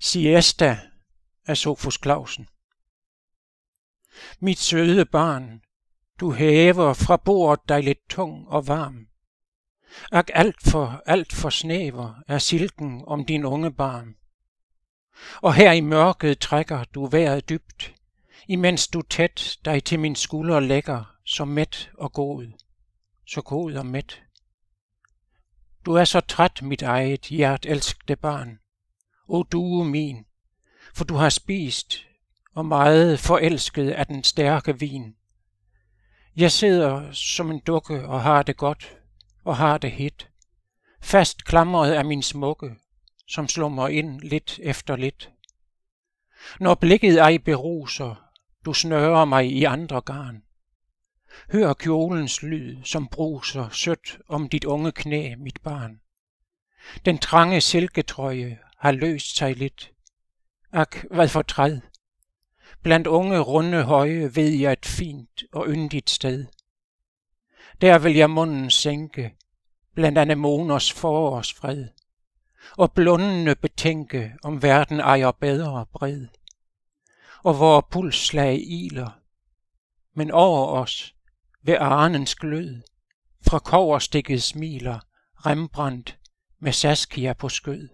Siesta af Sofus Clausen. Mit søde barn, du hæver fra bordet dig lidt tung og varm. Ak alt for, alt for snæver er silken om din unge barn. Og her i mørket trækker du vejret dybt, imens du tæt dig til min skulder lægger, så mæt og god, så god og mæt. Du er så træt, mit eget hjertelskede barn, o du min, for du har spist og meget forelsket af den stærke vin. Jeg sidder som en dukke og har det godt og har det hit, fast klamret af min smukke, som slummer ind lidt efter lidt. Når blikket ej beruser, du snører mig i andre garn. Hør kjolens lyd, som bruser sødt om dit unge knæ, mit barn. Den trange silketrøje har løst sig lidt. Ak, hvad for træd. Blandt unge runde høje ved jeg et fint og yndigt sted. Der vil jeg munden sænke, blandt anemoners forårsfred, og blundende betænke, om verden ejer bedre bred, og hvor pulsslag iler, men over os ved arnens glød, fra koverstikket smiler Rembrandt med Saskia på skød.